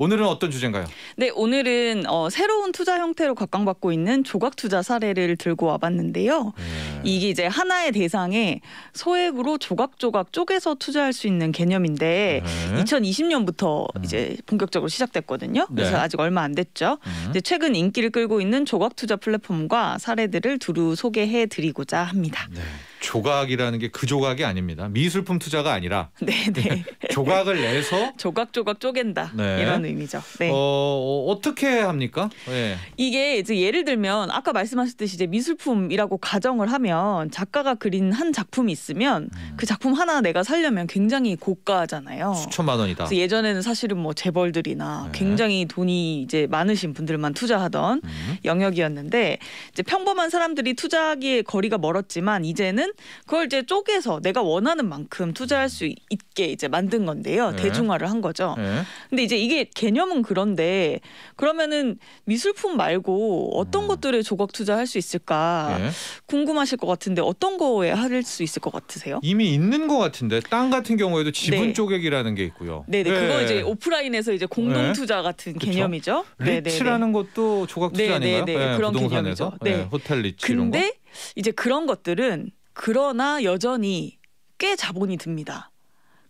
오늘은 어떤 주제인가요? 네, 오늘은 어, 새로운 투자 형태로 각광받고 있는 조각 투자 사례를 들고 와봤는데요. 네. 이게 이제 하나의 대상에 소액으로 조각조각 쪼개서 투자할 수 있는 개념인데 네. 2020년부터 음. 이제 본격적으로 시작됐거든요. 네. 그래서 네. 아직 얼마 안 됐죠. 음. 최근 인기를 끌고 있는 조각 투자 플랫폼과 사례들을 두루 소개해 드리고자 합니다. 네. 조각이라는 게 그 조각이 아닙니다. 미술품 투자가 아니라 네네. 네. 조각을 내서 조각조각 쪼갠다 네. 이런 의미죠. 네. 어, 어 어떻게 합니까? 네. 이게 이제 예를 들면 아까 말씀하셨듯이 이제 미술품이라고 가정을 하면 작가가 그린 한 작품이 있으면 음. 그 작품 하나 내가 살려면 굉장히 고가잖아요. 수천만 원이다. 그래서 예전에는 사실은 뭐 재벌들이나 네. 굉장히 돈이 이제 많으신 분들만 투자하던 음. 영역이었는데 이제 평범한 사람들이 투자하기에 거리가 멀었지만 이제는 그걸 이제 쪼개서 내가 원하는 만큼 투자할 음. 수 있게 이제 만든 만든 건데요. 네. 대중화를 한 거죠. 네. 근데 이제 이게 개념은 그런데 그러면은 미술품 말고 어떤 음. 것들에 조각 투자할 수 있을까 네. 궁금하실 것 같은데 어떤 거에 할 수 있을 것 같으세요? 이미 있는 것 같은데 땅 같은 경우에도 지분 네. 쪼개기라는 게 있고요. 네네 네. 그거 이제 오프라인에서 이제 공동 네. 투자 같은 그쵸? 개념이죠. 리츠라는 것도 조각 투자 아닌가요? 네네 그런 개념이죠. 네. 호텔 리츠 근데 이런 거. 이제 그런 것들은 그러나 여전히 꽤 자본이 듭니다.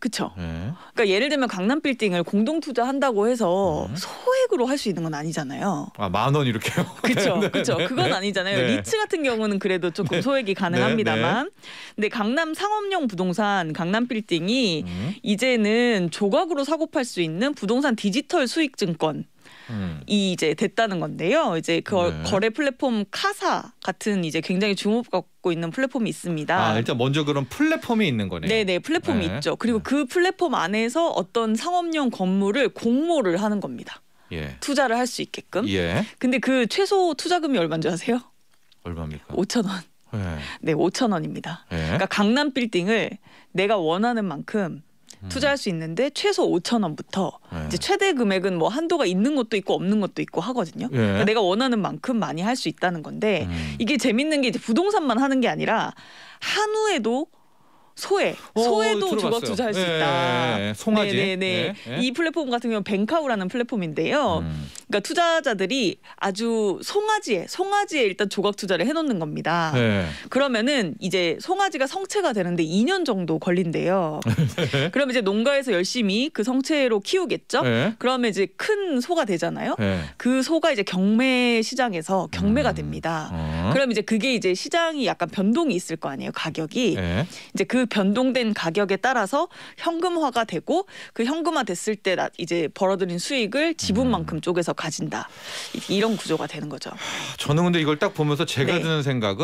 그렇죠. 네. 그러니까 예를 들면 강남 빌딩을 공동 투자한다고 해서 음. 소액으로 할 수 있는 건 아니잖아요. 아만 원 이렇게요? 그렇죠, 네, 네, 그렇죠. 네. 그건 아니잖아요. 네. 리츠 같은 경우는 그래도 조금 네. 소액이 가능합니다만, 근데 강남 상업용 부동산 강남 빌딩이 음. 이제는 조각으로 사고 팔 수 있는 부동산 디지털 수익증권 음. 이 이제 됐다는 건데요. 이제 그 네. 거래 플랫폼 카사 같은 이제 굉장히 주목받고 있는 플랫폼이 있습니다. 아, 일단 먼저 그런 플랫폼이 있는 거네요. 네네 네, 플랫폼이 네. 있죠. 그리고 네. 그 플랫폼 안에서 어떤 상업용 건물을 공모를 하는 겁니다. 예. 투자를 할 수 있게끔. 예. 근데 그 최소 투자금이 얼마인지 아세요? 얼마입니까? 5천 원. 예. 네, 5천 원입니다. 예. 그러니까 강남 빌딩을 내가 원하는 만큼 음. 투자할 수 있는데 최소 5천 원부터 네. 이제 최대 금액은 뭐 한도가 있는 것도 있고 없는 것도 있고 하거든요. 네. 그러니까 내가 원하는 만큼 많이 할 수 있다는 건데 음. 이게 재밌는 게 이제 부동산만 하는 게 아니라 한우에도 소에 소에도 오, 주거 투자할 수 네, 있다. 예, 예, 송아지. 네네네. 예, 이 플랫폼 같은 경우는 뱅카우라는 플랫폼인데요. 음. 그러니까 투자자들이 아주 송아지에 송아지에 일단 조각 투자를 해놓는 겁니다. 그러면은 이제 송아지가 성체가 되는데 2년 정도 걸린대요. 그럼 이제 농가에서 열심히 그 성체로 키우겠죠. 그러면 이제 큰 소가 되잖아요. 그 소가 이제 경매 시장에서 경매가 음. 됩니다. 어. 그럼 이제 그게 이제 시장이 약간 변동이 있을 거 아니에요 가격이. 이제 그 변동된 가격에 따라서 현금화가 되고 그 현금화 됐을 때 이제 벌어들인 수익을 지분만큼 음. 쪼개서 가진다. 이런 구조가 되는 거죠. 저는 근데 이걸 딱 보면서 제가 네. 드는 생각은